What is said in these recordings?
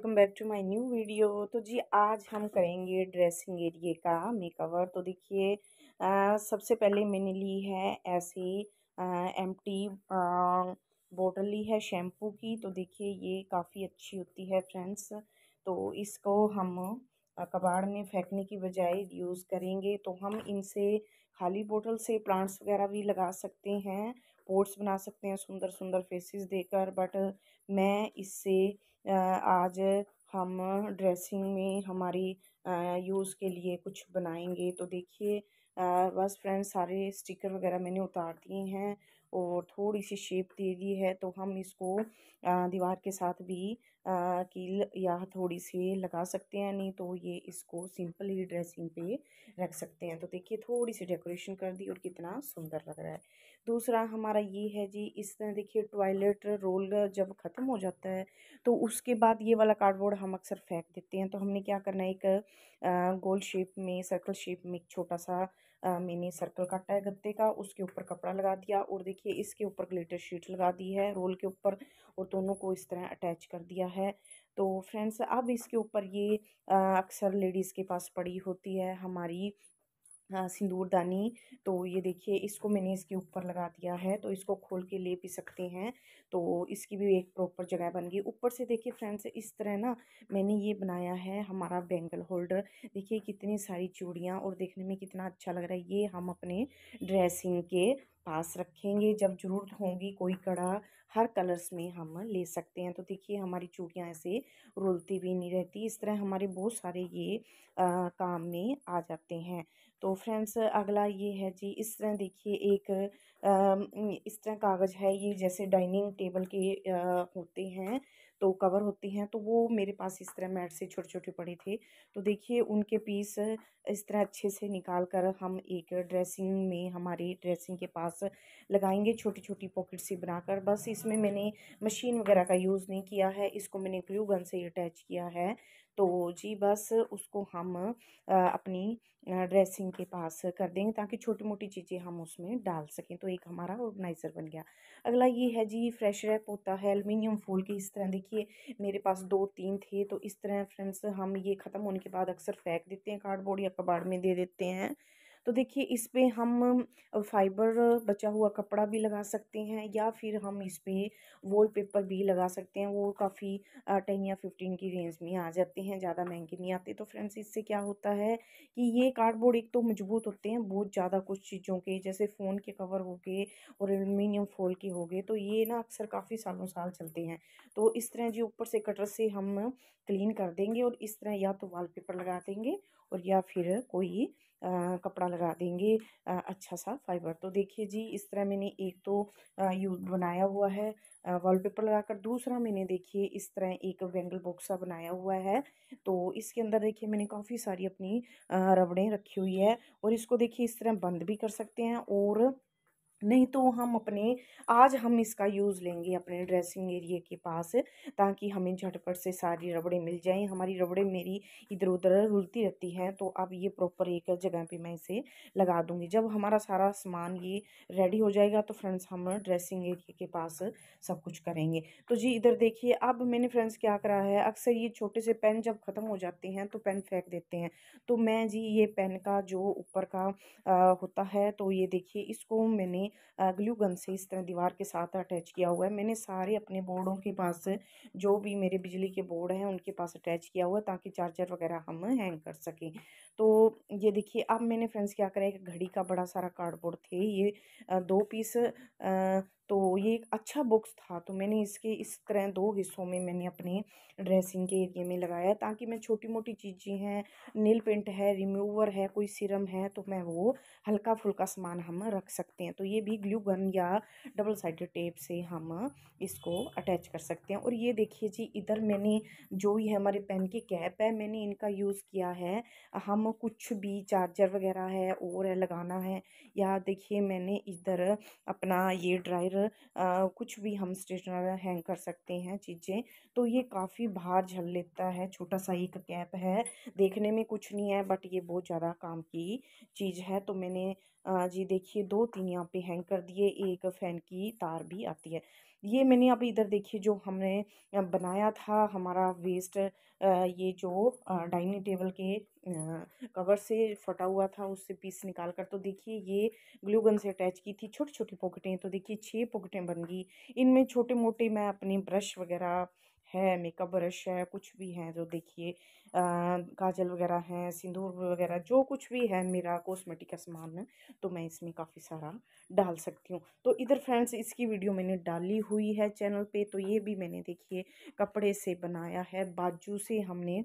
welcome back to my new video तो जी आज हम करेंगे ड्रेसिंग एरिए का मेकअवर तो देखिए सबसे पहले मैंने ली है ऐसे एम टी बोटल ली है शैम्पू की तो देखिए ये काफ़ी अच्छी होती है फ्रेंड्स तो इसको हम कबाड़ में फेंकने की बजाय यूज़ करेंगे तो हम इनसे खाली बोतल से प्लांट्स वगैरह भी लगा सकते हैं पोर्ट्स बना सकते हैं सुंदर सुंदर फेसेस देकर बट मैं इससे आज हम ड्रेसिंग में हमारी यूज़ के लिए कुछ बनाएंगे तो देखिए बस फ्रेंड्स सारे स्टिकर वगैरह मैंने उतार दिए हैं और थोड़ी सी शेप दे दी है तो हम इसको दीवार के साथ भी कील या थोड़ी सी लगा सकते हैं नहीं तो ये इसको सिंपल ही ड्रेसिंग पे रख सकते हैं तो देखिए थोड़ी सी डेकोरेशन कर दी और कितना सुंदर लग रहा है दूसरा हमारा ये है जी इस तरह देखिए टॉयलेट रोल जब ख़त्म हो जाता है तो उसके बाद ये वाला कार्डबोर्ड हम अक्सर फेंक देते हैं तो हमने क्या करना है एक गोल शेप में सर्कल शेप में एक छोटा सा मैंने मिनी सर्कल काटा है गत्ते का उसके ऊपर कपड़ा लगा दिया और देखिए इसके ऊपर ग्लिटर शीट लगा दी है रोल के ऊपर और दोनों को इस तरह अटैच कर दिया है तो फ्रेंड्स अब इसके ऊपर ये अक्सर लेडीज़ के पास पड़ी होती है हमारी सिंदूरदानी तो ये देखिए इसको मैंने इसके ऊपर लगा दिया है तो इसको खोल के ले भी सकते हैं तो इसकी भी एक प्रॉपर जगह बन गई ऊपर से देखिए फ्रेंड्स इस तरह ना मैंने ये बनाया है हमारा बैंगल होल्डर देखिए कितनी सारी चूड़ियाँ और देखने में कितना अच्छा लग रहा है ये हम अपने ड्रेसिंग के पास रखेंगे जब ज़रूरत होगी कोई कड़ा हर कलर्स में हम ले सकते हैं तो देखिए हमारी चूड़ियाँ ऐसे रुलती भी नहीं रहती इस तरह हमारे बहुत सारे ये आ, काम में आ जाते हैं तो फ्रेंड्स अगला ये है जी इस तरह देखिए एक आ, इस तरह कागज़ है ये जैसे डाइनिंग टेबल के आ, होते हैं तो कवर होती हैं तो वो मेरे पास इस तरह मैट से छोटे छोटे पड़े थे तो देखिए उनके पीस इस तरह अच्छे से निकाल कर हम एक ड्रेसिंग में हमारी ड्रेसिंग के पास लगाएंगे छोटी छोटी पॉकेट से बनाकर बस इसमें मैंने मशीन वगैरह का यूज़ नहीं किया है इसको मैंने ग्लू गन से अटैच किया है तो जी बस उसको हम अपनी ड्रेसिंग के पास कर देंगे ताकि छोटी मोटी चीज़ें हम उसमें डाल सकें तो एक हमारा ऑर्गेनाइज़र बन गया अगला ये है जी फ्रेश रैप होता है एलमिनियम फूल के इस तरह देखिए मेरे पास दो तीन थे तो इस तरह फ्रेंड्स हम ये ख़त्म होने के बाद अक्सर फेंक देते हैं कार्डबोर्ड या कबाड़ में दे देते हैं तो देखिए इस पर हम फाइबर बचा हुआ कपड़ा भी लगा सकते हैं या फिर हम इस पर पेपर भी लगा सकते हैं वो काफ़ी टेन या फिफ्टीन की रेंज में आ जाते हैं ज़्यादा महंगे नहीं आते तो फ्रेंड्स इससे क्या होता है कि ये कार्डबोर्ड एक तो मजबूत होते हैं बहुत ज़्यादा कुछ चीज़ों के जैसे फ़ोन के कवर हो गए और एलुमिनियम फोल के हो गए तो ये ना अक्सर काफ़ी सालों साल चलते हैं तो इस तरह जी ऊपर से कटर से हम क्लीन कर देंगे और इस तरह या तो वॉलपेपर लगा देंगे और या फिर कोई कपड़ा लगा देंगे अच्छा सा फाइबर तो देखिए जी इस तरह मैंने एक तो यू बनाया हुआ है वॉलपेपर लगाकर दूसरा मैंने देखिए इस तरह एक वेंगल बॉक्सा बनाया हुआ है तो इसके अंदर देखिए मैंने काफ़ी सारी अपनी रबड़ें रखी हुई है और इसको देखिए इस तरह बंद भी कर सकते हैं और नहीं तो हम अपने आज हम इसका यूज़ लेंगे अपने ड्रेसिंग एरिया के पास ताकि हमें झटपट से सारी रबड़े मिल जाएं हमारी रबड़े मेरी इधर उधर रुलती रहती हैं तो अब ये प्रॉपर एक जगह पे मैं इसे लगा दूँगी जब हमारा सारा सामान ये रेडी हो जाएगा तो फ्रेंड्स हम ड्रेसिंग एरिया के पास सब कुछ करेंगे तो जी इधर देखिए अब मैंने फ्रेंड्स क्या करा है अक्सर ये छोटे से पेन जब ख़त्म हो जाते हैं तो पेन फेंक देते हैं तो मैं जी ये पेन का जो ऊपर का होता है तो ये देखिए इसको मैंने ग्लू गन से इस तरह दीवार के साथ अटैच किया हुआ है मैंने सारे अपने बोर्डों के पास जो भी मेरे बिजली के बोर्ड हैं उनके पास अटैच किया हुआ ताकि चार्जर वगैरह हम हैंग कर सकें तो ये देखिए अब मैंने फ्रेंड्स क्या करा एक घड़ी का बड़ा सारा कार्डबोर्ड थे ये दो पीस तो ये एक अच्छा बुक्स था तो मैंने इसके इस तरह दो हिस्सों में मैंने अपने ड्रेसिंग के एरिए में लगाया ताकि मैं छोटी मोटी चीज़ें हैं नील पेंट है रिमूवर है कोई सिरम है तो मैं वो हल्का फुल्का सामान हम रख सकते हैं तो ये भी ग्लू गन या डबल साइड टेप से हम इसको अटैच कर सकते हैं और ये देखिए जी इधर मैंने जो है हमारे पेन की कैप है मैंने इनका यूज़ किया है हम कुछ भी चार्जर वगैरह है और है लगाना है या देखिए मैंने इधर अपना ये ड्रायर कुछ भी हम स्टेशनर हैंग कर सकते हैं चीजें तो ये काफी भार झल लेता है छोटा सा एक कैप है देखने में कुछ नहीं है बट ये बहुत ज्यादा काम की चीज है तो मैंने जी देखिए दो तीन यहाँ पे हैंग कर दिए एक फैन की तार भी आती है ये मैंने आप इधर देखिए जो हमने बनाया था हमारा वेस्ट ये जो डाइनिंग टेबल के कवर से फटा हुआ था उससे पीस निकाल कर तो देखिए ये ग्लू गन से अटैच की थी छोटी छोटी पॉकेटें तो देखिए छः पॉकेटें बन गई इनमें छोटे मोटे मैं अपने ब्रश वगैरह है मेकअप ब्रश है कुछ भी है जो देखिए काजल वगैरह है सिंदूर वगैरह जो कुछ भी है मेरा कॉस्मेटिक का सामान तो मैं इसमें काफ़ी सारा डाल सकती हूँ तो इधर फ्रेंड्स इसकी वीडियो मैंने डाली हुई है चैनल पे तो ये भी मैंने देखिए कपड़े से बनाया है बाजू से हमने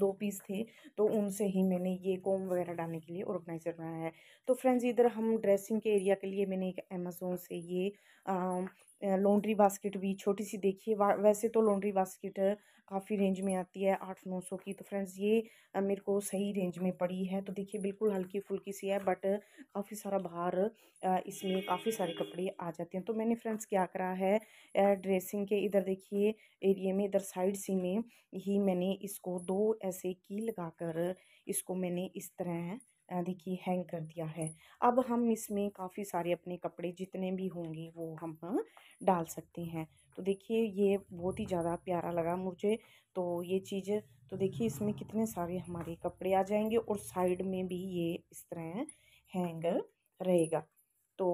दो पीस थे तो उनसे ही मैंने ये कोम वगैरह डालने के लिए ऑर्गेनाइज़र बनाया है तो फ्रेंड्स इधर हम ड्रेसिंग के एरिया के लिए मैंने एक अमेज़ोन से ये आ, लॉन्ड्री बास्केट भी छोटी सी देखिए वैसे तो लॉन्ड्री बास्केट काफ़ी रेंज में आती है आठ नौ सौ की तो फ्रेंड्स ये मेरे को सही रेंज में पड़ी है तो देखिए बिल्कुल हल्की फुल्की सी है बट काफ़ी सारा बाहर इसमें काफ़ी सारे कपड़े आ जाते हैं तो मैंने फ्रेंड्स क्या करा है ड्रेसिंग के इधर देखिए एरिए में इधर साइड सी में ही मैंने इसको दो ऐसे की लगा कर इसको मैंने इस तरह देखिए हैंग कर दिया है अब हम इसमें काफ़ी सारे अपने कपड़े जितने भी होंगे वो हम डाल सकते हैं तो देखिए ये बहुत ही ज़्यादा प्यारा लगा मुझे तो ये चीज़ तो देखिए इसमें कितने सारे हमारे कपड़े आ जाएंगे और साइड में भी ये इस तरह हैंग रहेगा तो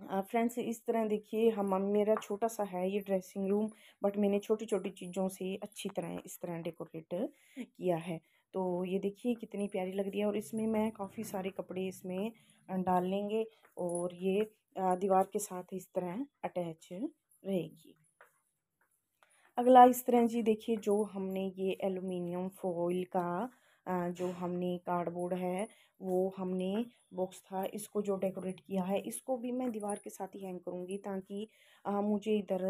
फ्रेंड्स इस तरह देखिए हम मेरा छोटा सा है ये ड्रेसिंग रूम बट मैंने छोटी छोटी चीज़ों से अच्छी तरह इस तरह डेकोरेट किया है तो ये देखिए कितनी प्यारी लग रही है और इसमें मैं काफ़ी सारे कपड़े इसमें डाल लेंगे और ये दीवार के साथ इस तरह अटैच रहेगी अगला इस तरह जी देखिए जो हमने ये एलुमिनियम फॉइल का जो हमने कार्डबोर्ड है वो हमने बॉक्स था इसको जो डेकोरेट किया है इसको भी मैं दीवार के साथ ही हैंग करूँगी ताकि मुझे इधर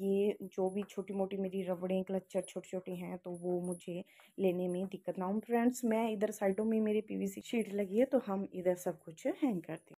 ये जो भी छोटी मोटी मेरी रबड़ें क्लचर छोटे छोटे हैं तो वो मुझे लेने में दिक्कत ना हो फ्रेंड्स मैं इधर साइडों में मेरे पीवीसी शीट लगी है तो हम इधर सब कुछ हैंग करते हैं